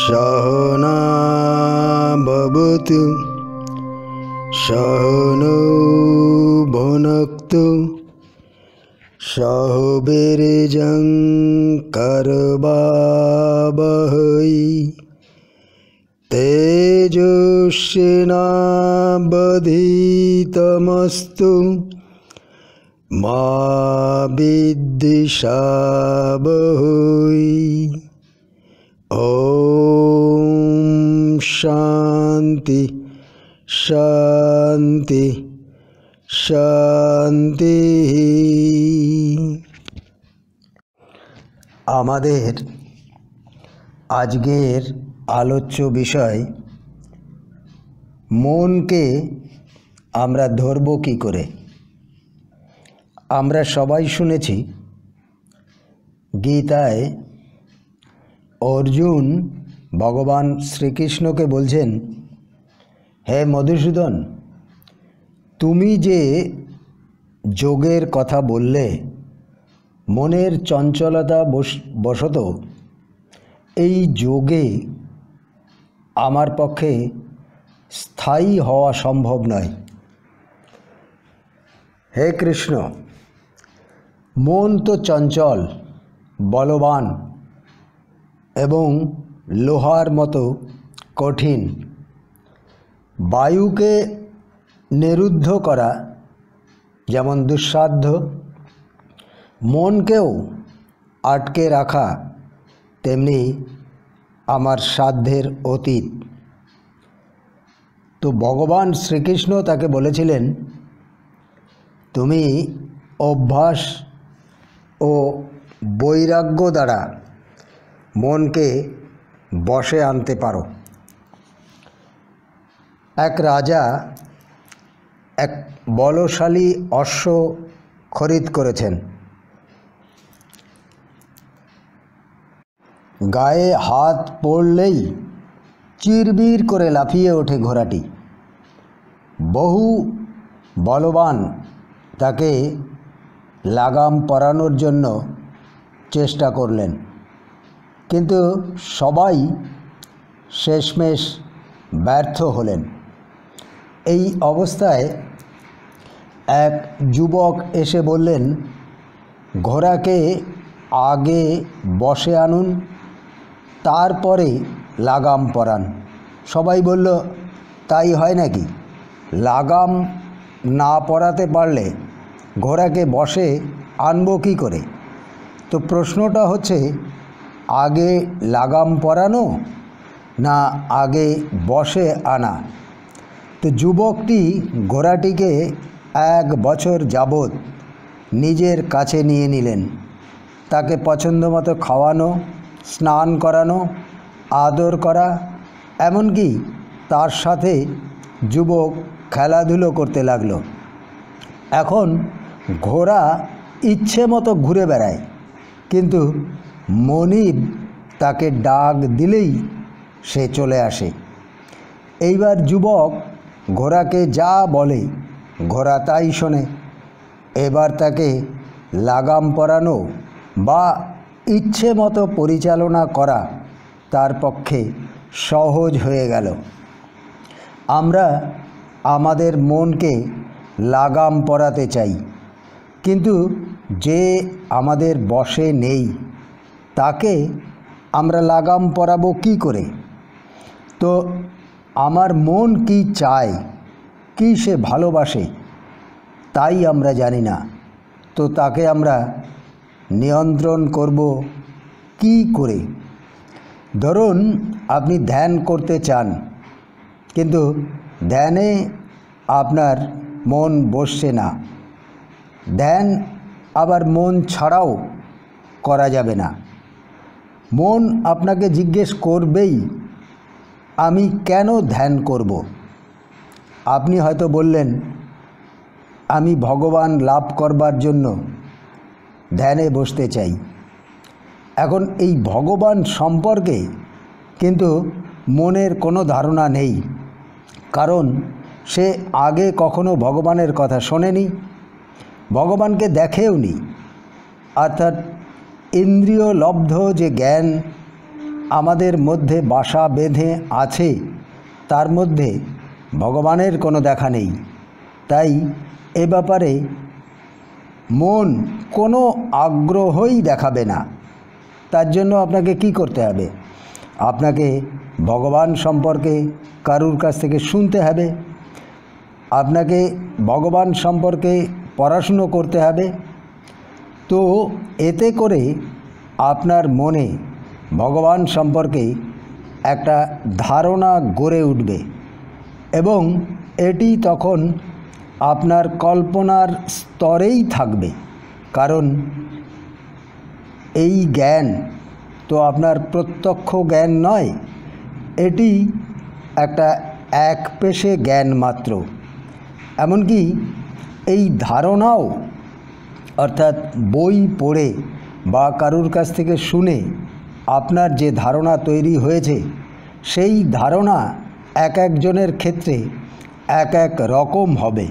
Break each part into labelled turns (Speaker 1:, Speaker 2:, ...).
Speaker 1: सहना भवतु सहनो भुनक्तु सह बीर्जं करवावहै तेजस्विनाबधीतमस्तु मा विद्दिषा बहुयि ॐ शान्ति शान्ति শান্তি আমাদের আজকের আলোচ্য বিষয় মনকে আমরা ধরব কি করে আমরা সবাই শুনেছি গীতায় অর্জুন ভগবান শ্রীকৃষ্ণকে বলছেন হে মধুসূদন তুমি যে যোগের কথা বললে মনের চঞ্চলতা বশত এই যোগে আমার পক্ষে স্থায়ী হওয়া সম্ভব নয় হে কৃষ্ণ মন তো চঞ্চল বলবান এবং লোহার মতো কঠিন বায়ুকে নিরুদ্ধ করা যেমন দুঃসাধ্য মনকেও আটকে রাখা তেমনি আমার সাধ্যের অতীত তো ভগবান শ্রীকৃষ্ণ তাকে বলেছিলেন তুমি অভ্যাস ও বৈরাগ্য দ্বারা মনকে বসে আনতে পারো এক রাজা এক বলশালী অশ্ব খরিদ করেছেন গায়ে হাত পড়লেই চিরবির করে লাফিয়ে ওঠে ঘোড়াটি বহু বলবান তাকে লাগাম পরানোর জন্য চেষ্টা করলেন কিন্তু সবাই শেষমেশ ব্যর্থ হলেন এই অবস্থায় এক যুবক এসে বললেন ঘোড়াকে আগে বসে আনুন তারপরে লাগাম পরান সবাই বলল তাই হয় নাকি লাগাম না পরাতে পারলে ঘোড়াকে বসে আনবো কী করে তো প্রশ্নটা হচ্ছে আগে লাগাম পরানো না আগে বসে আনা তো যুবকটি ঘোড়াটিকে এক বছর যাবৎ নিজের কাছে নিয়ে নিলেন তাকে পছন্দ মতো খাওয়ানো স্নান করানো আদর করা এমনকি তার সাথে যুবক খেলাধুলো করতে লাগল এখন ঘোড়া ইচ্ছে মতো ঘুরে বেড়ায় কিন্তু মনিব তাকে ডাক দিলেই সে চলে আসে এইবার যুবক ঘোড়াকে যা বলে ঘোড়া তাই শোনে এবার তাকে লাগাম পরানো বা ইচ্ছে মতো পরিচালনা করা তার পক্ষে সহজ হয়ে গেল আমরা আমাদের মনকে লাগাম পরাতে চাই কিন্তু যে আমাদের বসে নেই তাকে আমরা লাগাম পরাবো কি করে তো আমার মন কি চায় কি সে ভালোবাসে তাই আমরা জানি না তো তাকে আমরা নিয়ন্ত্রণ করব কি করে ধরুন আপনি ধ্যান করতে চান কিন্তু ধ্যানে আপনার মন বসছে না ধ্যান আবার মন ছাড়াও করা যাবে না মন আপনাকে জিজ্ঞেস করবেই আমি কেন ধ্যান করব আপনি হয়তো বললেন আমি ভগবান লাভ করবার জন্য ধ্যানে বসতে চাই এখন এই ভগবান সম্পর্কে কিন্তু মনের কোনো ধারণা নেই কারণ সে আগে কখনো ভগবানের কথা শোনেনি ভগবানকে দেখেও নি অর্থাৎ ইন্দ্রিয় লব্ধ যে জ্ঞান আমাদের মধ্যে বাসা বেঁধে আছে তার মধ্যে ভগবানের কোনো দেখা নেই তাই এ ব্যাপারে মন কোনো আগ্রহই দেখাবে না তার জন্য আপনাকে কি করতে হবে আপনাকে ভগবান সম্পর্কে কারুর কাছ থেকে শুনতে হবে আপনাকে ভগবান সম্পর্কে পড়াশুনো করতে হবে তো এতে করে আপনার মনে ভগবান সম্পর্কে একটা ধারণা গড়ে উঠবে এবং এটি তখন আপনার কল্পনার স্তরেই থাকবে কারণ এই জ্ঞান তো আপনার প্রত্যক্ষ জ্ঞান নয় এটি একটা এক পেশে জ্ঞান মাত্র এমনকি এই ধারণাও অর্থাৎ বই পড়ে বা কারুর কাছ থেকে শুনে আপনার যে ধারণা তৈরি হয়েছে সেই ধারণা এক একজনের ক্ষেত্রে এক এক রকম হবে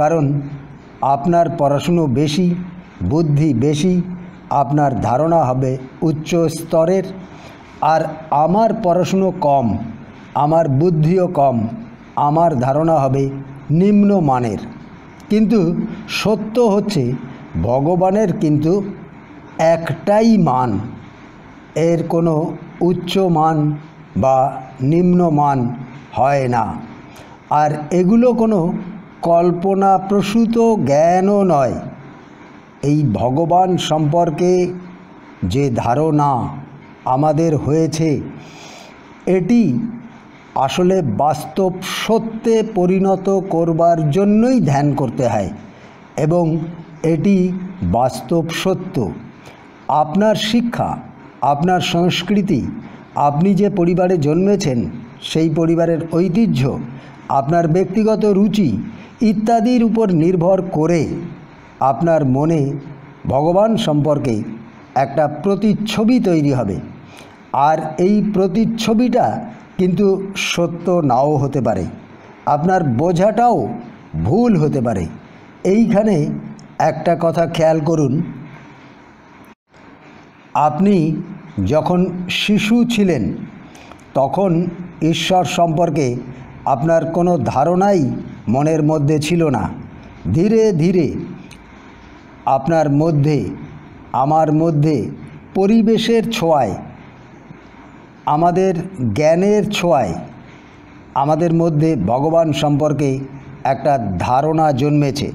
Speaker 1: কারণ আপনার পড়াশুনো বেশি বুদ্ধি বেশি আপনার ধারণা হবে উচ্চ স্তরের আর আমার পড়াশুনো কম আমার বুদ্ধিও কম আমার ধারণা হবে নিম্ন মানের কিন্তু সত্য হচ্ছে ভগবানের কিন্তু একটাই মান এর কোনো উচ্চ মান বা নিম্ন মান হয় না আর এগুলো কোনো কল্পনাপ্রসূত জ্ঞানও নয় এই ভগবান সম্পর্কে যে ধারণা আমাদের হয়েছে এটি আসলে বাস্তব সত্যে পরিণত করবার জন্যই ধ্যান করতে হয় এবং এটি বাস্তব সত্য আপনার শিক্ষা আপনার সংস্কৃতি আপনি যে পরিবারে জন্মেছেন সেই পরিবারের ঐতিহ্য আপনার ব্যক্তিগত রুচি ইত্যাদির উপর নির্ভর করে আপনার মনে ভগবান সম্পর্কে একটা প্রতিচ্ছবি তৈরি হবে আর এই প্রতিচ্ছবিটা কিন্তু সত্য নাও হতে পারে আপনার বোঝাটাও ভুল হতে পারে এইখানে একটা কথা খেয়াল করুন আপনি যখন শিশু ছিলেন তখন ঈশ্বর সম্পর্কে আপনার কোনো ধারণাই মনের মধ্যে ছিল না ধীরে ধীরে আপনার মধ্যে আমার মধ্যে পরিবেশের ছোঁয়ায় আমাদের জ্ঞানের ছোঁয়ায় আমাদের মধ্যে ভগবান সম্পর্কে একটা ধারণা জন্মেছে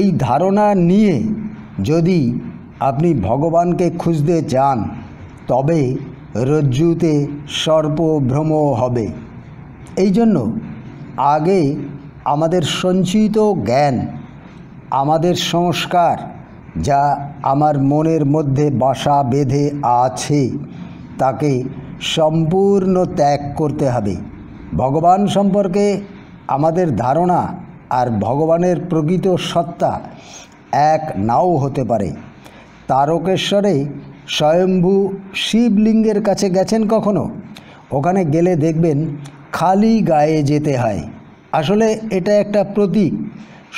Speaker 1: এই ধারণা নিয়ে যদি আপনি ভগবানকে খুঁজতে যান তবে রজ্জুতে সর্পভ্রম হবে এই জন্য আগে আমাদের সঞ্চিত জ্ঞান আমাদের সংস্কার যা আমার মনের মধ্যে বাসা বেঁধে আছে তাকে সম্পূর্ণ ত্যাগ করতে হবে ভগবান সম্পর্কে আমাদের ধারণা আর ভগবানের প্রকৃত সত্তা এক নাও হতে পারে তারকেশ্বরে স্বয়ম্ভু শিবলিঙ্গের কাছে গেছেন কখনো ওখানে গেলে দেখবেন খালি গায়ে যেতে হয় আসলে এটা একটা প্রতীক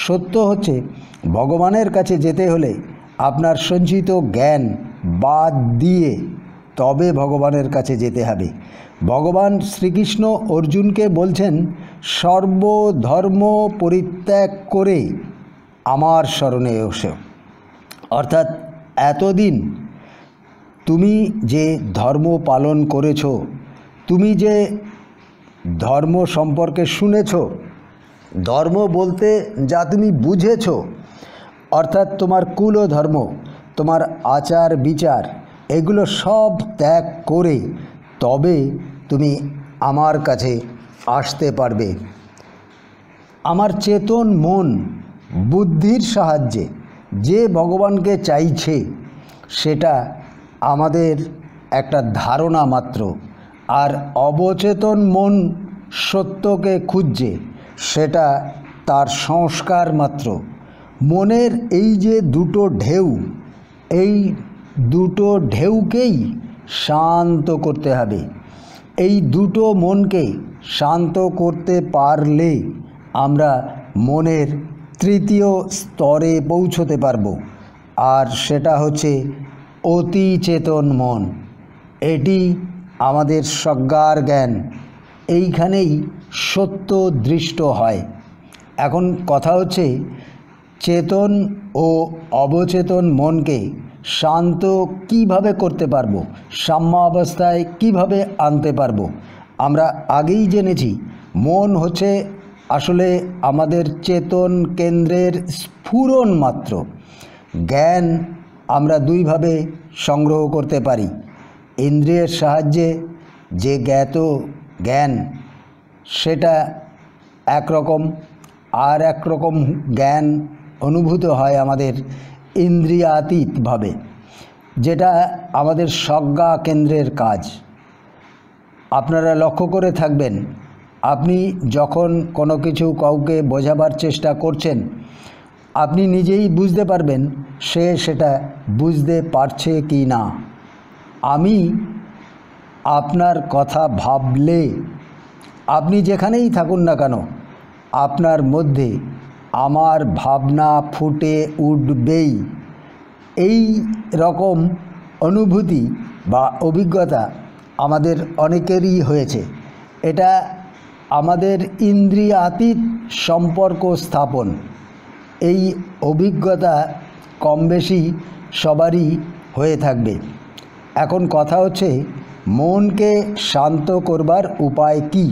Speaker 1: সত্য হচ্ছে ভগবানের কাছে যেতে হলে আপনার সঞ্চিত জ্ঞান বাদ দিয়ে তবে ভগবানের কাছে যেতে হবে ভগবান শ্রীকৃষ্ণ অর্জুনকে বলছেন সর্বধর্ম পরিত্যাগ করে আমার স্মরণে এসে অর্থাৎ এতদিন তুমি যে ধর্ম পালন করেছো তুমি যে ধর্ম সম্পর্কে শুনেছো ধর্ম বলতে যা তুমি বুঝেছ অর্থাৎ তোমার কুল ধর্ম তোমার আচার বিচার এগুলো সব ত্যাগ করে তবে তুমি আমার কাছে আসতে পারবে আমার চেতন মন বুদ্ধির সাহায্যে যে ভগবানকে চাইছে সেটা আমাদের একটা ধারণা মাত্র আর অবচেতন মন সত্যকে খুঁজছে সেটা তার সংস্কার মাত্র মনের এই যে দুটো ঢেউ এই দুটো ঢেউকেই শান্ত করতে হবে এই দুটো মনকে শান্ত করতে পারলে আমরা মনের তৃতীয় স্তরে পৌঁছতে পারব আর সেটা হচ্ছে অতি চেতন মন এটি আমাদের সজ্ঞার জ্ঞান এইখানেই সত্য দৃষ্ট হয় এখন কথা হচ্ছে চেতন ও অবচেতন মনকে শান্ত কিভাবে করতে পারবো সাম্য অবস্থায় কিভাবে আনতে পারবো আমরা আগেই জেনেছি মন হচ্ছে আসলে আমাদের চেতন কেন্দ্রের স্ফুরণ মাত্র জ্ঞান আমরা দুইভাবে সংগ্রহ করতে পারি ইন্দ্রিয়ের সাহায্যে যে জ্ঞাত জ্ঞান সেটা একরকম আর একরকম জ্ঞান অনুভূত হয় আমাদের ইন্দ্রিয়াতীতভাবে যেটা আমাদের সজ্ঞা কেন্দ্রের কাজ আপনারা লক্ষ্য করে থাকবেন আপনি যখন কোনো কিছু কাউকে বোঝাবার চেষ্টা করছেন আপনি নিজেই বুঝতে পারবেন সে সেটা বুঝতে পারছে কি না আমি আপনার কথা ভাবলে আপনি যেখানেই থাকুন না কেন আপনার মধ্যে আমার ভাবনা ফুটে উঠবেই এই রকম অনুভূতি বা অভিজ্ঞতা আমাদের অনেকেরই হয়েছে এটা আমাদের ইন্দ্রিয়াতীত সম্পর্ক স্থাপন এই অভিজ্ঞতা কম বেশি সবারই হয়ে থাকবে এখন কথা হচ্ছে মনকে শান্ত করবার উপায় কি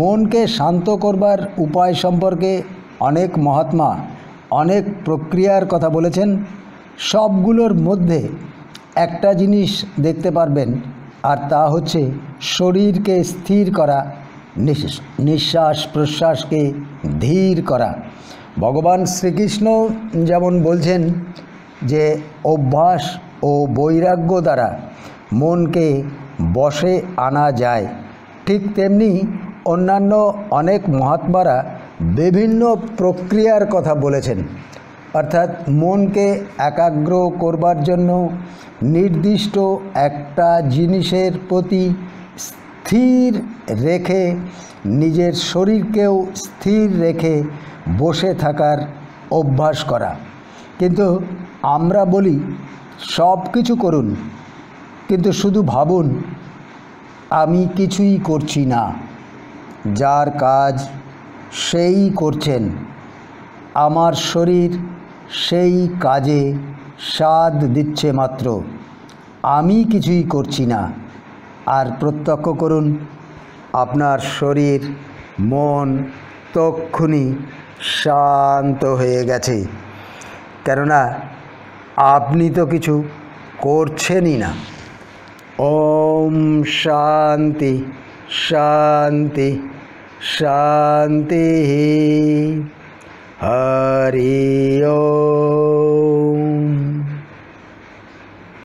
Speaker 1: মনকে শান্ত করবার উপায় সম্পর্কে অনেক মহাত্মা অনেক প্রক্রিয়ার কথা বলেছেন সবগুলোর মধ্যে একটা জিনিস দেখতে পারবেন আর তা হচ্ছে শরীরকে স্থির করা নিঃশ্বাস প্রশ্বাসকে ধীর করা ভগবান শ্রীকৃষ্ণ যেমন বলছেন যে অভ্যাস ও বৈরাগ্য দ্বারা মনকে বসে আনা যায় ঠিক তেমনি অন্যান্য অনেক মহাত্মারা বিভিন্ন প্রক্রিয়ার কথা বলেছেন অর্থাৎ মনকে একাগ্র করবার জন্য নির্দিষ্ট একটা জিনিসের প্রতি স্থির রেখে নিজের শরীরকেও স্থির রেখে বসে থাকার অভ্যাস করা কিন্তু আমরা বলি সব কিছু করুন কিন্তু শুধু ভাবুন আমি কিছুই করছি না যার কাজ সেই করছেন আমার শরীর সেই কাজে স্বাদ দিচ্ছে মাত্র আমি কিছুই করছি না আর প্রত্যক্ষ করুন আপনার শরীর মন তক্ষুনি শান্ত হয়ে গেছে কেননা আপনি তো কিছু করছেনই না ओम शांति शांति शांति हरि ओम